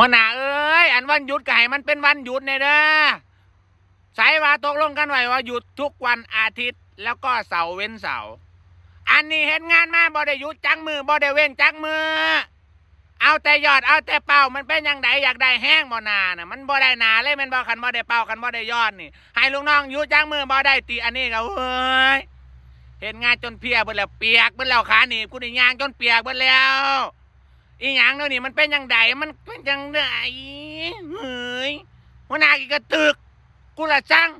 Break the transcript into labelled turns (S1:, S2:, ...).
S1: หัวหน้าเอ้ยอันวันหยุดไก่มันเป็นวันหยุดเนี่ยนะสายว่าตกลงกันไว้ว่าหยุดทุกวันอาทิตย์แล้วก็เสาร์เว้นเสาร์อันนี้เห็นงานมาบอด้หยุดจังมือบอด้เว้นจังมือเอาแต่ยอดเอาแต่เป่ามันเป็นยังไงอยากได้แห้งบอนาน่ะมันบอได้นาเลยมันบอคันบอได้เป่าคันบอได้ยอดนี่ให้ลูกน้องหยุดจังมือบดได้ตีอันนี้ก็เฮ้ยเห็นงานจนเพียบบมดแล้วเปียกหบดแล้วขาหนีบกูนี่ยางจนเปียกหบดแล้วอีหยังเนี่ยนี่มันเป็นยังไงมันเป็นยังไงเฮ้ยหัวหน้ากี่กระตึก กูละจัง